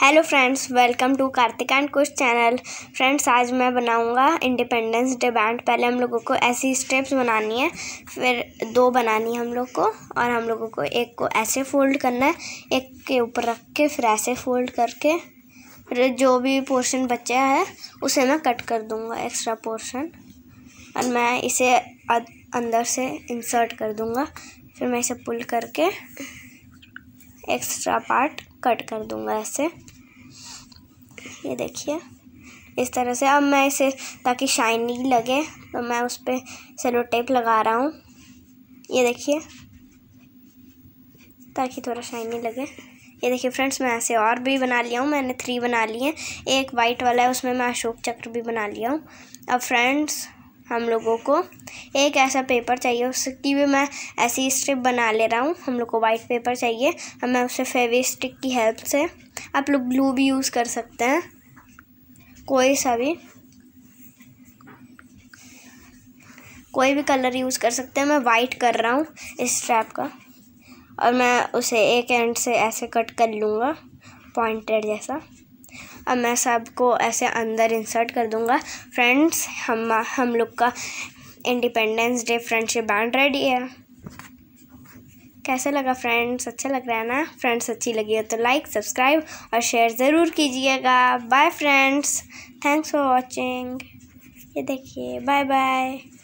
hello friends welcome to Kartik and कुछ channel friends आज मैं बनाऊंगा इंडिपेंडेंस डे बैंड पहले हम लोगों को ऐसी स्टेप्स बनानी है फिर दो बनानी है हम लोग को और हम लोगों को एक को ऐसे फोल्ड करना है एक के ऊपर रख के फिर ऐसे फोल्ड करके फिर जो भी पोर्शन बचा है उसे मैं कट कर दूँगा एक्स्ट्रा पोर्शन और मैं इसे अंदर से इंसर्ट कर दूँगा फिर मैं इसे पुल करके एक्स्ट्रा पार्ट कट कर दूंगा ऐसे ये देखिए इस तरह से अब मैं इसे ताकि शाइनी लगे तो मैं उस पर सेलो टेप लगा रहा हूँ ये देखिए ताकि थोड़ा शाइनी लगे ये देखिए फ्रेंड्स मैं ऐसे और भी बना लिया हूँ मैंने थ्री बना लिए एक वाइट वाला है उसमें मैं अशोक चक्र भी बना लिया हूँ अब फ्रेंड्स हम लोगों को एक ऐसा पेपर चाहिए उसकी भी मैं ऐसी स्ट्रिप बना ले रहा हूँ हम लोग को वाइट पेपर चाहिए अब मैं उसे फेवी स्टिक की हेल्प से आप लोग ग्लू भी यूज़ कर सकते हैं कोई सा भी कोई भी कलर यूज़ कर सकते हैं मैं वाइट कर रहा हूँ इस स्ट्रैप का और मैं उसे एक एंड से ऐसे कट कर लूँगा पॉइंटेड जैसा अब मैं सबको ऐसे अंदर इंसर्ट कर दूँगा फ्रेंड्स हम हम लोग का independence day friendship band ready है कैसा लगा फ्रेंड्स अच्छा लग रहा है ना फ्रेंड्स अच्छी लगी है तो लाइक सब्सक्राइब और शेयर ज़रूर कीजिएगा bye friends thanks for watching ये देखिए बाय बाय